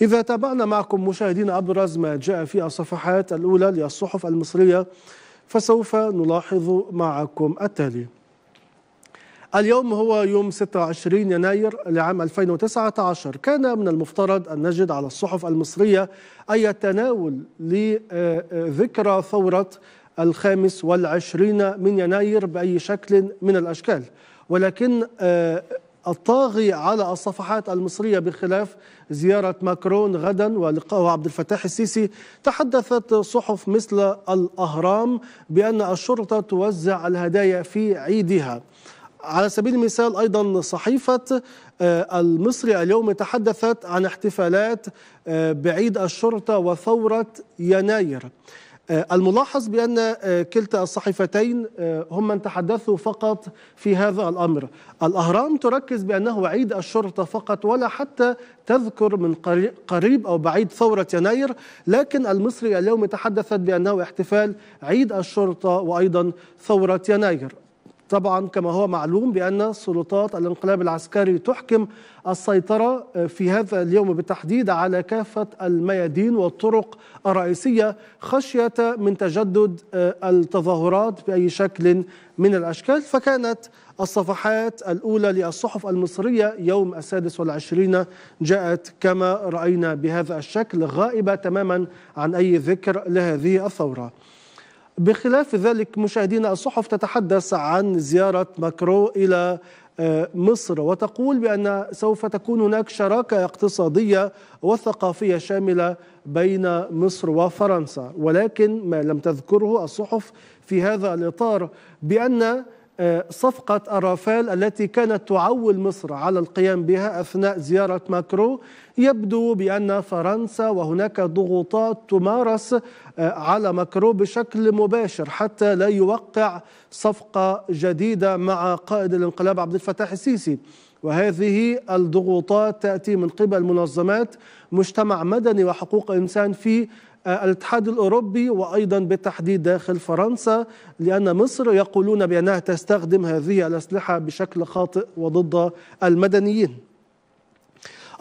إذا تابعنا معكم مشاهدينا أبرز ما جاء في الصفحات الأولى للصحف المصرية فسوف نلاحظ معكم التالي اليوم هو يوم 26 يناير لعام 2019 كان من المفترض أن نجد على الصحف المصرية أي تناول لذكرى ثورة الخامس والعشرين من يناير بأي شكل من الأشكال ولكن آه، الطاغي على الصفحات المصرية بخلاف زيارة ماكرون غدا ولقاءه عبد الفتاح السيسي تحدثت صحف مثل الأهرام بأن الشرطة توزع الهدايا في عيدها على سبيل المثال أيضا صحيفة آه، المصري اليوم تحدثت عن احتفالات آه، بعيد الشرطة وثورة يناير آه، الملاحظ بأن آه، كلتا الصحيفتين آه، هم من تحدثوا فقط في هذا الأمر الأهرام تركز بأنه عيد الشرطة فقط ولا حتى تذكر من قريب أو بعيد ثورة يناير لكن المصري اليوم تحدثت بأنه احتفال عيد الشرطة وأيضا ثورة يناير طبعا كما هو معلوم بأن سلطات الانقلاب العسكري تحكم السيطرة آه، في هذا اليوم بالتحديد على كافة الميادين والطرق الرئيسية خشية من تجدد آه، التظاهرات بأي شكل من الأشكال فكانت الصفحات الأولى للصحف المصرية يوم السادس والعشرين جاءت كما رأينا بهذا الشكل غائبة تماما عن أي ذكر لهذه الثورة بخلاف ذلك مشاهدينا الصحف تتحدث عن زيارة ماكرو إلى آه، مصر وتقول بأن سوف تكون هناك شراكة اقتصادية وثقافية شاملة بين مصر وفرنسا ولكن ما لم تذكره الصحف في هذا الإطار بأن صفقة أرافال التي كانت تعول مصر على القيام بها أثناء زيارة ماكرو يبدو بأن فرنسا وهناك ضغوطات تمارس آه، على ماكرو بشكل مباشر حتى لا يوقع صفقة جديدة مع قائد الانقلاب عبد الفتاح السيسي وهذه الضغوطات تأتي من قبل منظمات مجتمع مدني وحقوق إنسان في آه، الاتحاد الأوروبي وأيضا بالتحديد داخل فرنسا لأن مصر يقولون بأنها تستخدم هذه الأسلحة بشكل خاطئ وضد المدنيين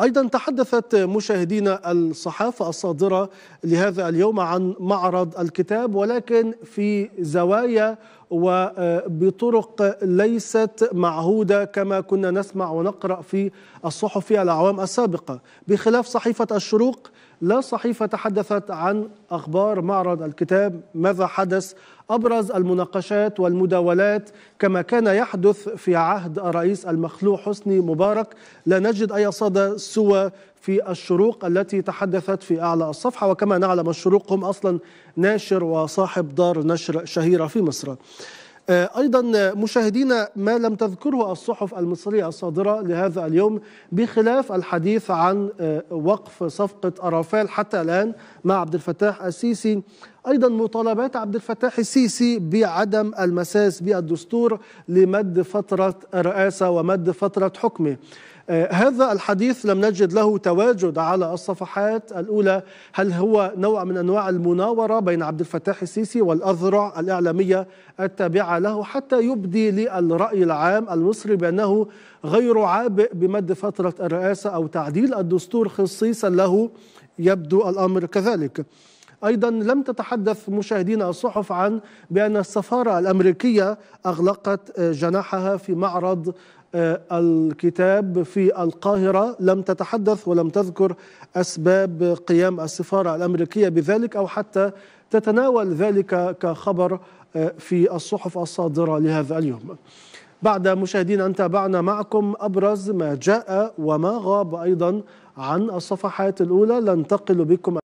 أيضا تحدثت مشاهدينا الصحافة الصادرة لهذا اليوم عن معرض الكتاب ولكن في زوايا وبطرق ليست معهودة كما كنا نسمع ونقرأ في الصحف في الأعوام السابقة بخلاف صحيفة الشروق لا صحيفة تحدثت عن أخبار معرض الكتاب ماذا حدث أبرز المناقشات والمداولات كما كان يحدث في عهد الرئيس المخلوع حسني مبارك لا نجد أي صدى سوى في الشروق التي تحدثت في أعلى الصفحة وكما نعلم الشروق هم أصلا ناشر وصاحب دار نشر شهيرة في مصر آه، ايضا مشاهدينا ما لم تذكره الصحف المصريه الصادره لهذا اليوم بخلاف الحديث عن آه، وقف صفقه ارافال حتى الان مع عبد الفتاح السيسي أيضا مطالبات عبد الفتاح السيسي بعدم المساس بالدستور لمد فترة الرئاسة ومد فترة حكمه آه، هذا الحديث لم نجد له تواجد على الصفحات الأولى هل هو نوع من أنواع المناورة بين عبد الفتاح السيسي والأذرع الإعلامية التابعة له حتى يبدي للرأي العام المصري بأنه غير عابئ بمد فترة الرئاسة أو تعديل الدستور خصيصا له يبدو الأمر كذلك أيضا لم تتحدث مشاهدينا الصحف عن بأن السفارة الأمريكية أغلقت آه، جناحها في معرض آه، الكتاب في القاهرة لم تتحدث ولم تذكر أسباب قيام السفارة الأمريكية بذلك أو حتى تتناول ذلك كخبر آه، في الصحف الصادرة لهذا اليوم بعد مشاهدين أن تابعنا معكم أبرز ما جاء وما غاب أيضا عن الصفحات الأولى لننتقل بكم